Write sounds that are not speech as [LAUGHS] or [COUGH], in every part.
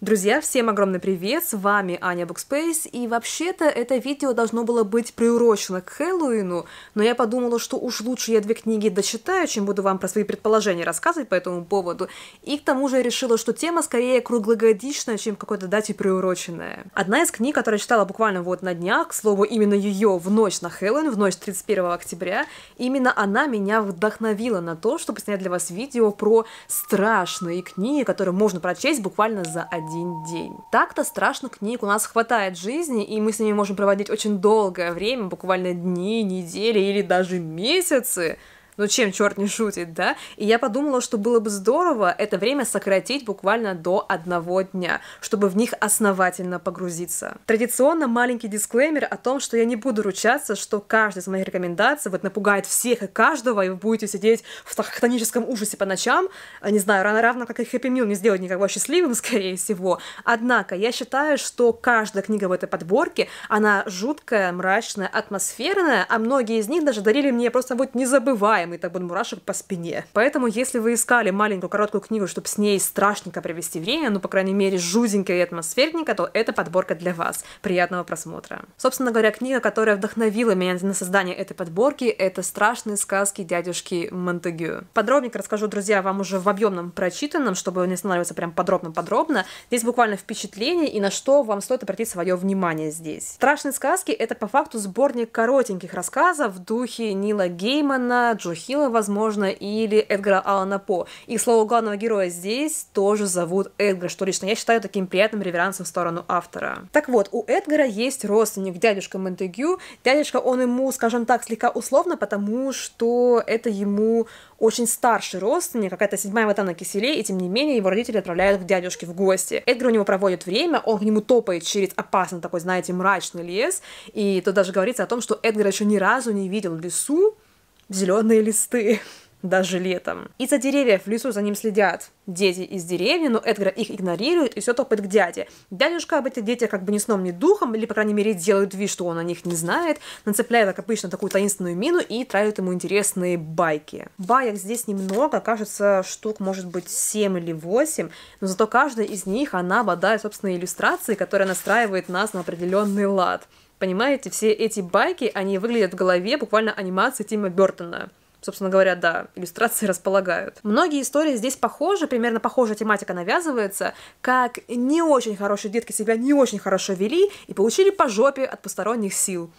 Друзья, всем огромный привет, с вами Аня Букспейс, и вообще-то это видео должно было быть приурочено к Хэллоуину, но я подумала, что уж лучше я две книги дочитаю, чем буду вам про свои предположения рассказывать по этому поводу, и к тому же я решила, что тема скорее круглогодичная, чем какой-то дате приуроченная. Одна из книг, которую я читала буквально вот на днях, к слову, именно ее в ночь на Хэллоуин, в ночь 31 октября, именно она меня вдохновила на то, чтобы снять для вас видео про страшные книги, которые можно прочесть буквально за один один день. Так-то страшно книг у нас хватает жизни, и мы с ними можем проводить очень долгое время, буквально дни, недели или даже месяцы, ну чем черт не шутит, да? И я подумала, что было бы здорово это время сократить буквально до одного дня, чтобы в них основательно погрузиться. Традиционно маленький дисклеймер о том, что я не буду ручаться, что каждая из моих рекомендаций вот напугает всех и каждого, и вы будете сидеть в хтоническом ужасе по ночам, не знаю, равно равно как и Happy Meal не сделает никого счастливым, [LAUGHS] скорее всего. Однако я считаю, что каждая книга в этой подборке, она жуткая, мрачная, атмосферная, а многие из них даже дарили мне просто вот незабываемые читаем, и так будет мурашек по спине. Поэтому, если вы искали маленькую короткую книгу, чтобы с ней страшненько провести время, ну, по крайней мере, жутенько и атмосферненько, то это подборка для вас. Приятного просмотра. Собственно говоря, книга, которая вдохновила меня на создание этой подборки, это «Страшные сказки дядюшки Монтегю». Подробненько расскажу, друзья, вам уже в объемном прочитанном, чтобы не останавливаться прям подробно-подробно. Здесь буквально впечатление и на что вам стоит обратить свое внимание здесь. «Страшные сказки» — это по факту сборник коротеньких рассказов в духе Нила Геймана, Джо Джошуа Хилла, возможно, или Эдгара Алана По. И, к главного героя здесь тоже зовут Эдгар, что лично я считаю таким приятным реверансом в сторону автора. Так вот, у Эдгара есть родственник, дядюшка Монтегю. Дядюшка, он ему, скажем так, слегка условно, потому что это ему очень старший родственник, какая-то седьмая вода на киселе, и тем не менее его родители отправляют к дядюшке в гости. Эдгар у него проводит время, он к нему топает через опасный такой, знаете, мрачный лес, и тут даже говорится о том, что Эдгар еще ни разу не видел лесу зеленые листы [LAUGHS] даже летом. Из-за деревьев в лесу за ним следят дети из деревни, но Эдгар их игнорирует и все топает к дяде. Дядюшка об этих детях как бы ни сном, ни духом, или, по крайней мере, делает вид, что он о них не знает, нацепляет, как обычно, такую таинственную мину и травит ему интересные байки. Баек здесь немного, кажется, штук может быть 7 или 8, но зато каждая из них, она обладает собственной иллюстрацией, которая настраивает нас на определенный лад. Понимаете, все эти байки, они выглядят в голове буквально анимации Тима Бертона. Собственно говоря, да, иллюстрации [LAUGHS] располагают. Многие истории здесь похожи, примерно похожая тематика навязывается, как не очень хорошие детки себя не очень хорошо вели и получили по жопе от посторонних сил.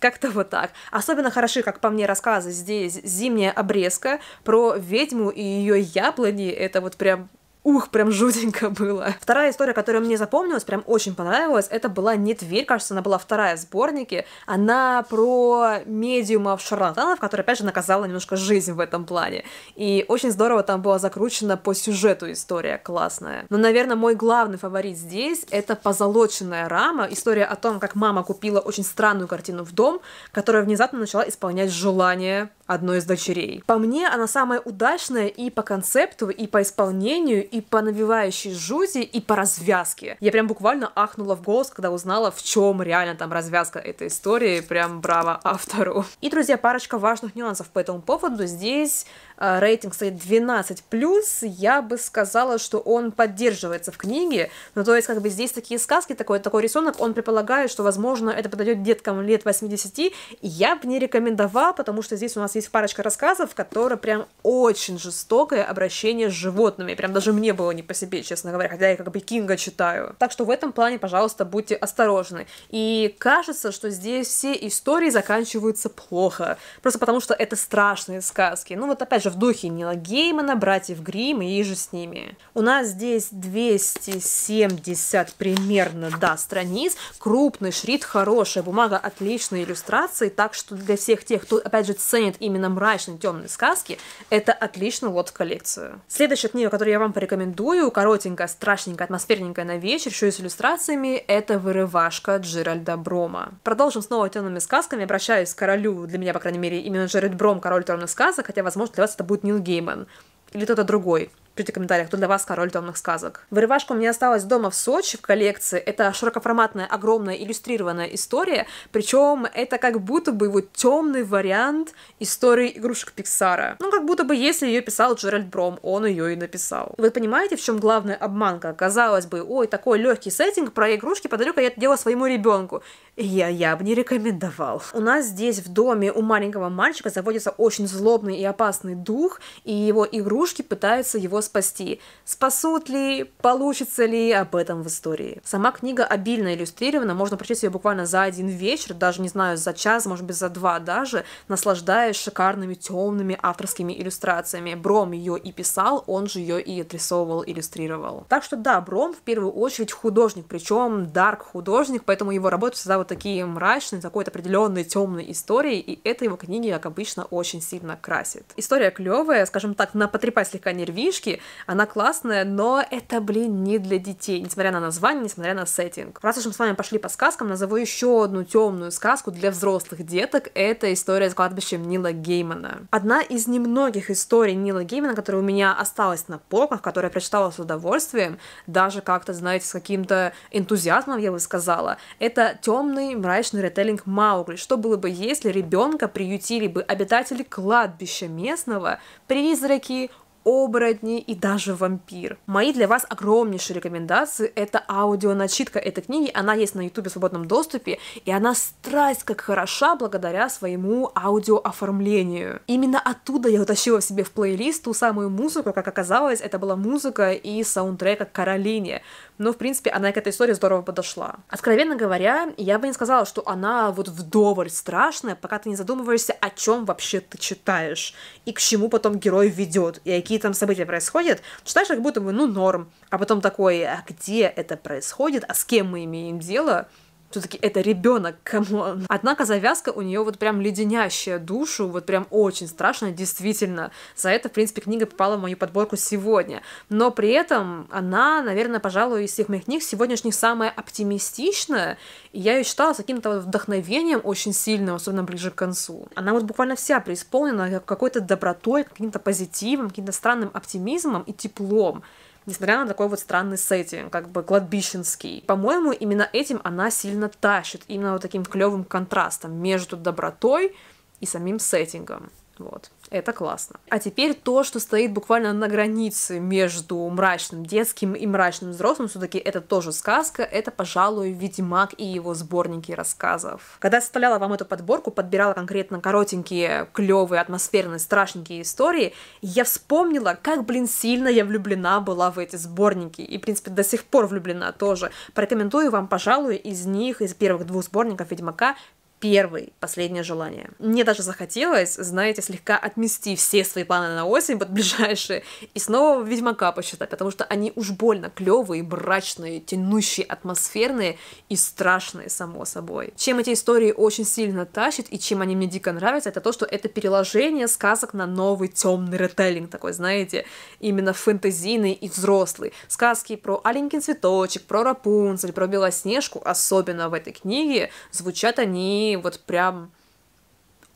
Как-то вот так. Особенно хороши, как по мне, рассказы здесь «Зимняя обрезка» про ведьму и ее яблони. Это вот прям ух, прям жутенько было. Вторая история, которая мне запомнилась, прям очень понравилась, это была «Не Тверь», кажется, она была вторая в сборнике. Она про медиумов шарлатанов, которая, опять же, наказала немножко жизнь в этом плане. И очень здорово там была закручена по сюжету история, классная. Но, наверное, мой главный фаворит здесь — это «Позолоченная рама», история о том, как мама купила очень странную картину в дом, которая внезапно начала исполнять желание одной из дочерей. По мне, она самая удачная и по концепту, и по исполнению, и и по навивающей жути, и по развязке. Я прям буквально ахнула в голос, когда узнала, в чем реально там развязка этой истории. Прям браво автору. И, друзья, парочка важных нюансов по этому поводу. Здесь Э, рейтинг стоит 12 плюс, я бы сказала, что он поддерживается в книге. Ну, то есть, как бы здесь такие сказки, такой, такой рисунок, он предполагает, что, возможно, это подойдет деткам лет 80, и я бы не рекомендовала, потому что здесь у нас есть парочка рассказов, которые прям очень жестокое обращение с животными. Прям даже мне было не по себе, честно говоря, хотя я как бы Кинга читаю. Так что в этом плане, пожалуйста, будьте осторожны. И кажется, что здесь все истории заканчиваются плохо. Просто потому, что это страшные сказки. Ну вот опять же, же в духе Нила Геймана, братьев Грим и же с ними. У нас здесь 270 примерно, да, страниц, крупный шрифт, хорошая бумага, отличные иллюстрации, так что для всех тех, кто, опять же, ценит именно мрачные темные сказки, это отлично вот в коллекцию. Следующая книга, которую я вам порекомендую, коротенькая, страшненькая, атмосферненькая на вечер, еще и с иллюстрациями, это «Вырывашка» Джеральда Брома. Продолжим снова темными сказками, обращаюсь к королю, для меня, по крайней мере, именно Джеральд Бром, король темных сказок, хотя, возможно, для вас это будет Нил Гейман или кто-то другой. Пишите в комментариях, кто для вас король темных сказок. Вырывашка у меня осталась дома в Сочи в коллекции. Это широкоформатная, огромная, иллюстрированная история. Причем это как будто бы его темный вариант истории игрушек Пиксара. Ну, как будто бы если ее писал Джеральд Бром, он ее и написал. Вы понимаете, в чем главная обманка? Казалось бы, ой, такой легкий сеттинг про игрушки, подарю-ка я это дело своему ребенку. Я, я бы не рекомендовал. У нас здесь в доме у маленького мальчика заводится очень злобный и опасный дух, и его игрушки пытаются его спасти. Спасут ли, получится ли, об этом в истории. Сама книга обильно иллюстрирована, можно прочесть ее буквально за один вечер, даже, не знаю, за час, может быть, за два даже, наслаждаясь шикарными темными авторскими иллюстрациями. Бром ее и писал, он же ее и отрисовывал, иллюстрировал. Так что да, Бром в первую очередь художник, причем дарк художник, поэтому его работы всегда вот такие мрачные, такой вот определенной темной историей, и это его книги, как обычно, очень сильно красит. История клевая, скажем так, на потрепай слегка нервишки, она классная, но это, блин, не для детей, несмотря на название, несмотря на сеттинг. Раз уж мы с вами пошли по сказкам, назову еще одну темную сказку для взрослых деток, это история с кладбищем Нила Геймана. Одна из немногих историй Нила Геймана, которая у меня осталась на полках, которую я прочитала с удовольствием, даже как-то, знаете, с каким-то энтузиазмом, я бы сказала, это темная темный, мрачный ретейлинг Маугли. Что было бы, если ребенка приютили бы обитатели кладбища местного, призраки, оборотни и даже вампир. Мои для вас огромнейшие рекомендации — это аудионачитка этой книги, она есть на ютубе в свободном доступе, и она страсть как хороша благодаря своему аудиооформлению. Именно оттуда я утащила в себе в плейлист ту самую музыку, как оказалось, это была музыка и саундтрека Каролине, но, в принципе, она к этой истории здорово подошла. Откровенно говоря, я бы не сказала, что она вот вдоволь страшная, пока ты не задумываешься, о чем вообще ты читаешь, и к чему потом герой ведет, и какие какие там события происходят, читаешь как будто бы, ну, норм. А потом такой, а где это происходит, а с кем мы имеем дело, все-таки это ребенок, камон. Однако завязка у нее вот прям леденящая душу, вот прям очень страшная, действительно. За это, в принципе, книга попала в мою подборку сегодня. Но при этом она, наверное, пожалуй, из всех моих книг сегодняшних самая оптимистичная, и я ее читала с каким-то вот вдохновением очень сильным, особенно ближе к концу. Она вот буквально вся преисполнена какой-то добротой, каким-то позитивом, каким-то странным оптимизмом и теплом несмотря на такой вот странный сеттинг, как бы кладбищенский. По-моему, именно этим она сильно тащит, именно вот таким клевым контрастом между добротой и самим сеттингом. Вот. Это классно. А теперь то, что стоит буквально на границе между мрачным детским и мрачным взрослым, все-таки это тоже сказка, это, пожалуй, Ведьмак и его сборники рассказов. Когда составляла вам эту подборку, подбирала конкретно коротенькие, клевые, атмосферные, страшненькие истории, я вспомнила, как, блин, сильно я влюблена была в эти сборники, и, в принципе, до сих пор влюблена тоже. Порекомендую вам, пожалуй, из них, из первых двух сборников Ведьмака, первый, последнее желание. Мне даже захотелось, знаете, слегка отмести все свои планы на осень, под ближайшие, и снова Ведьмака посчитать, потому что они уж больно клевые, брачные, тянущие, атмосферные и страшные, само собой. Чем эти истории очень сильно тащат и чем они мне дико нравятся, это то, что это переложение сказок на новый темный ретейлинг такой, знаете, именно фэнтезийный и взрослый. Сказки про Аленькин цветочек, про Рапунцель, про Белоснежку, особенно в этой книге, звучат они вот прям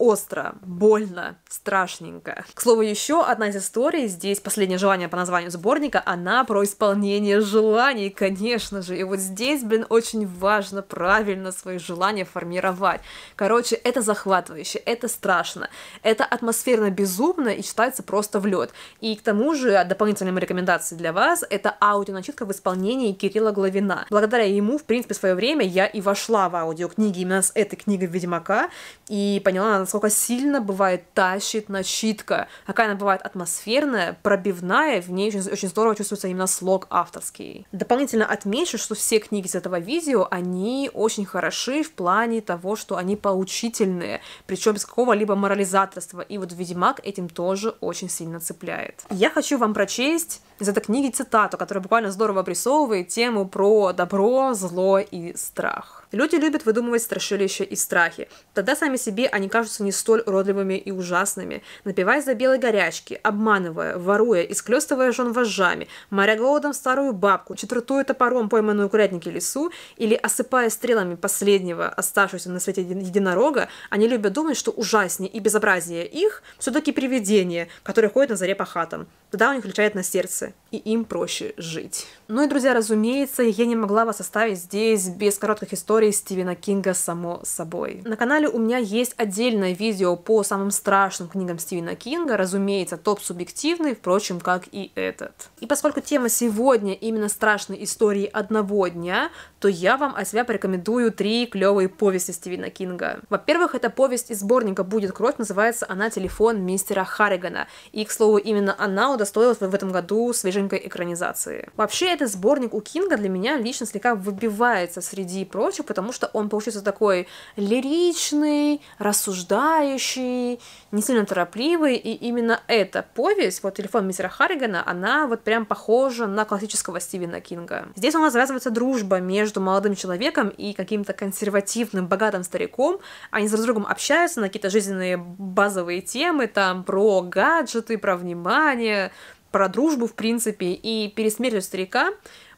остро, больно, страшненько. К слову, еще одна из историй, здесь «Последнее желание» по названию сборника, она про исполнение желаний, конечно же. И вот здесь, блин, очень важно правильно свои желания формировать. Короче, это захватывающе, это страшно, это атмосферно безумно и читается просто в лед. И к тому же, дополнительным рекомендацией для вас, это аудионачитка в исполнении Кирилла Главина. Благодаря ему, в принципе, в свое время я и вошла в аудиокниги именно с этой книгой Ведьмака и поняла, насколько сильно бывает тащит начитка, какая она бывает атмосферная, пробивная, в ней очень, очень здорово чувствуется именно слог авторский. Дополнительно отмечу, что все книги из этого видео, они очень хороши в плане того, что они поучительные, причем без какого-либо морализаторства, и вот «Ведьмак» этим тоже очень сильно цепляет. Я хочу вам прочесть из этой книги цитату, которая буквально здорово обрисовывает тему про добро, зло и страх. Люди любят выдумывать страшилища и страхи. Тогда сами себе они кажутся не столь уродливыми и ужасными. Напиваясь за белой горячки, обманывая, воруя, исклёстывая жен вожжами, моря голодом старую бабку, четвертую топором пойманную курятники лесу или осыпая стрелами последнего оставшегося на свете единорога, они любят думать, что ужаснее и безобразнее их все-таки привидения, которое ходит на заре по хатам. Тогда у них включает на сердце и им проще жить. Ну и, друзья, разумеется, я не могла вас оставить здесь без коротких историй Стивена Кинга само собой. На канале у меня есть отдельное видео по самым страшным книгам Стивена Кинга, разумеется, топ субъективный, впрочем, как и этот. И поскольку тема сегодня именно страшной истории одного дня, то я вам от себя порекомендую три клевые повести Стивена Кинга. Во-первых, это повесть из сборника «Будет кровь», называется она «Телефон мистера Харригана». И, к слову, именно она удостоилась в этом году свеженькой экранизации. Вообще, этот сборник у Кинга для меня лично слегка выбивается среди прочих, потому что он получился такой лиричный, рассуждающий, не сильно торопливый, и именно эта повесть, вот «Телефон мистера Харригана», она вот прям похожа на классического Стивена Кинга. Здесь у нас развивается дружба между молодым человеком и каким-то консервативным, богатым стариком. Они друг другом общаются на какие-то жизненные базовые темы, там, про гаджеты, про внимание, про дружбу, в принципе, и перед смертью старика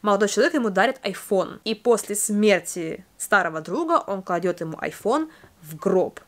молодой человек ему дарит iPhone. И после смерти старого друга он кладет ему iPhone в гроб.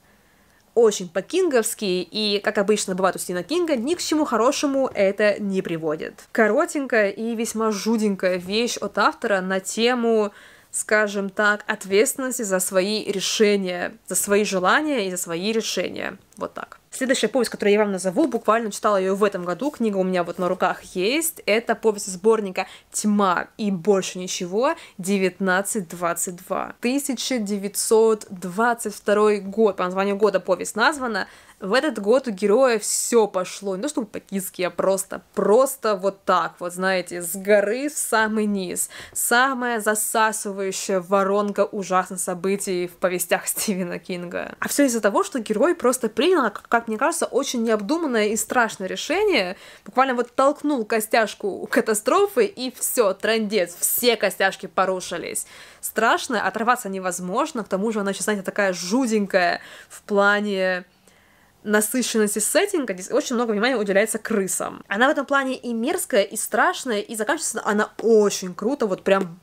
Очень по-кинговски, и, как обычно бывает у Стина Кинга, ни к чему хорошему это не приводит. Коротенькая и весьма жуденькая вещь от автора на тему скажем так, ответственности за свои решения, за свои желания и за свои решения. Вот так. Следующая повесть, которую я вам назову, буквально читала ее в этом году, книга у меня вот на руках есть, это повесть сборника «Тьма и больше ничего» 1922. 1922 год, по названию года повесть названа, в этот год у героя все пошло, не то чтобы по-киски, а просто, просто вот так, вот знаете, с горы в самый низ. Самая засасывающая воронка ужасных событий в повестях [LAUGHS] Стивена Кинга. А все из-за того, что герой просто принял, как мне кажется, очень необдуманное и страшное решение, буквально вот толкнул костяшку катастрофы и все, трендец, все костяшки порушились. Страшно, оторваться невозможно, к тому же она, еще, знаете, такая жуденькая в плане насыщенности сеттинга здесь очень много внимания уделяется крысам. Она в этом плане и мерзкая, и страшная, и заканчивается она очень круто, вот прям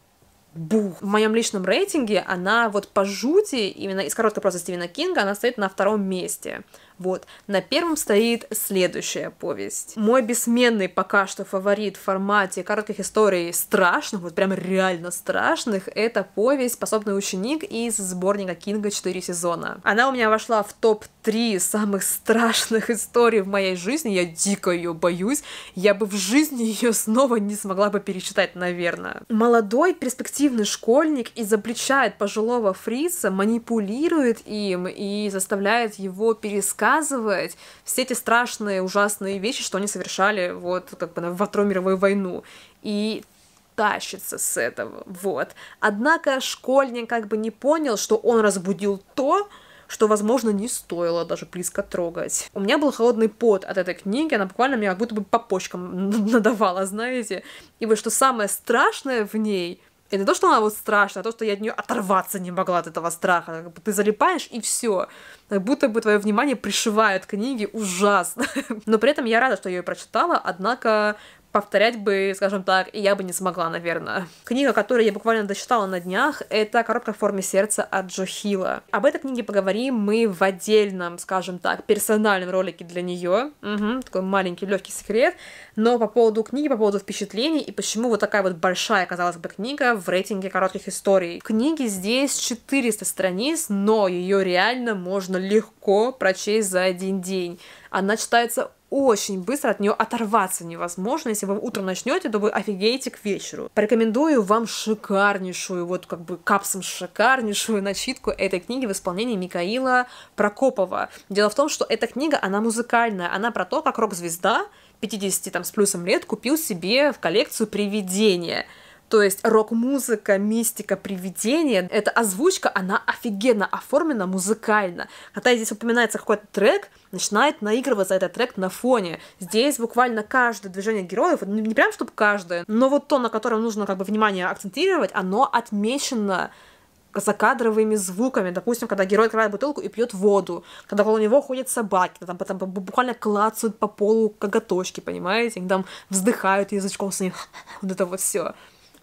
бух. В моем личном рейтинге она вот по жути, именно из короткого просто Стивена Кинга, она стоит на втором месте. Вот. На первом стоит следующая повесть. Мой бессменный пока что фаворит в формате коротких историй страшных, вот прям реально страшных, это повесть «Способный ученик» из сборника Кинга «Четыре сезона». Она у меня вошла в топ-3 самых страшных историй в моей жизни, я дико ее боюсь, я бы в жизни ее снова не смогла бы перечитать, наверное. Молодой перспективный школьник изобличает пожилого фрица, манипулирует им и заставляет его перескакивать доказывать все эти страшные, ужасные вещи, что они совершали вот как бы на Вторую мировую войну. И тащится с этого, вот. Однако школьник как бы не понял, что он разбудил то, что, возможно, не стоило даже близко трогать. У меня был холодный пот от этой книги, она буквально меня как будто бы по почкам [LAUGHS] надавала, знаете. И вот что самое страшное в ней — и не то, что она вот страшная, а то, что я от нее оторваться не могла от этого страха. Как бы ты залипаешь, и все. Как будто бы твое внимание пришивают книги ужасно. [LAUGHS] Но при этом я рада, что я ее прочитала, однако повторять бы, скажем так, и я бы не смогла, наверное. Книга, которую я буквально дочитала на днях, это «Коробка в форме сердца» от Джо Хилла. Об этой книге поговорим мы в отдельном, скажем так, персональном ролике для нее. Угу, такой маленький легкий секрет. Но по поводу книги, по поводу впечатлений и почему вот такая вот большая, казалось бы, книга в рейтинге коротких историй. Книги здесь 400 страниц, но ее реально можно легко прочесть за один день она читается очень быстро, от нее оторваться невозможно. Если вы утром начнете, то вы офигеете к вечеру. Порекомендую вам шикарнейшую, вот как бы капсом шикарнейшую начитку этой книги в исполнении Михаила Прокопова. Дело в том, что эта книга, она музыкальная, она про то, как рок-звезда 50 там с плюсом лет купил себе в коллекцию привидения. То есть рок-музыка, мистика, привидение, эта озвучка, она офигенно оформлена музыкально. Когда здесь упоминается какой-то трек, начинает наигрываться этот трек на фоне. Здесь буквально каждое движение героев, ну, не прям чтобы каждое, но вот то, на котором нужно как бы внимание акцентировать, оно отмечено закадровыми звуками. Допустим, когда герой открывает бутылку и пьет воду, когда около него ходят собаки, там, там буквально клацают по полу коготочки, понимаете? Они там вздыхают язычком с ним. [LAUGHS] Вот это вот все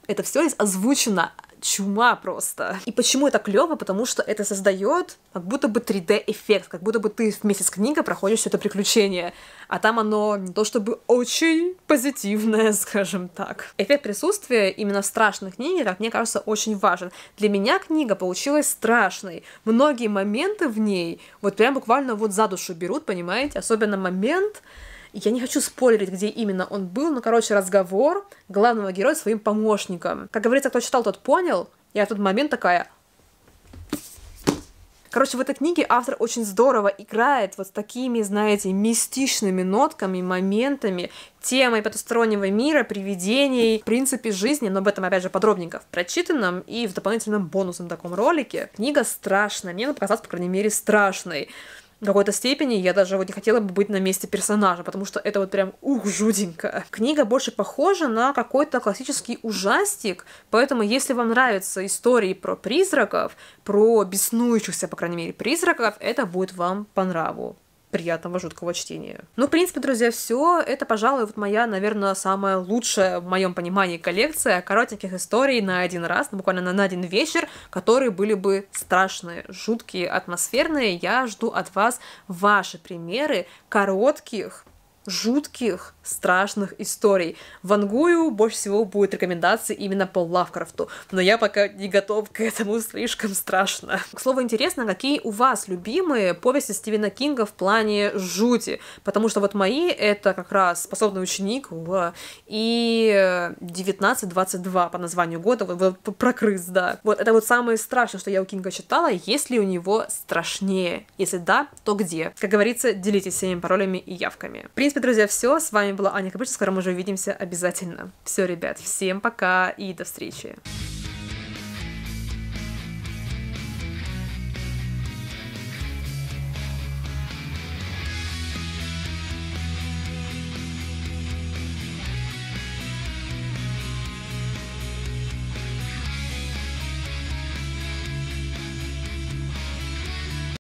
это все здесь озвучено чума просто. И почему это клево? Потому что это создает как будто бы 3D-эффект, как будто бы ты вместе с книгой проходишь это приключение. А там оно не то чтобы очень позитивное, [LAUGHS] скажем так. Эффект присутствия именно в страшных книгах, как мне кажется, очень важен. Для меня книга получилась страшной. Многие моменты в ней вот прям буквально вот за душу берут, понимаете? Особенно момент, я не хочу спойлерить, где именно он был, но, короче, разговор главного героя с своим помощником. Как говорится, кто читал, тот понял. Я в тот момент такая... Короче, в этой книге автор очень здорово играет вот с такими, знаете, мистичными нотками, моментами, темой потустороннего мира, привидений, в принципе жизни, но об этом, опять же, подробненько в прочитанном и в дополнительном бонусном таком ролике. Книга страшная, мне она показалась, по крайней мере, страшной в какой-то степени я даже вот не хотела бы быть на месте персонажа, потому что это вот прям ух, жуденько. Книга больше похожа на какой-то классический ужастик, поэтому если вам нравятся истории про призраков, про беснующихся, по крайней мере, призраков, это будет вам по нраву приятного, жуткого чтения. Ну, в принципе, друзья, все. Это, пожалуй, вот моя, наверное, самая лучшая в моем понимании коллекция коротеньких историй на один раз, ну, буквально на один вечер, которые были бы страшные, жуткие, атмосферные. Я жду от вас ваши примеры коротких, жутких, страшных историй. Вангую больше всего будет рекомендации именно по Лавкрафту, но я пока не готов к этому, [LAUGHS] слишком страшно. К слову, интересно, какие у вас любимые повести Стивена Кинга в плане жути, потому что вот мои это как раз «Способный ученик» и «1922» по названию года, вот, вот про крыс, да. Вот это вот самое страшное, что я у Кинга читала, есть ли у него страшнее? Если да, то где? Как говорится, делитесь своими паролями и явками. В принципе, принципе, друзья, все. С вами была Аня Капыч. Скоро мы уже увидимся обязательно. Все, ребят, всем пока и до встречи.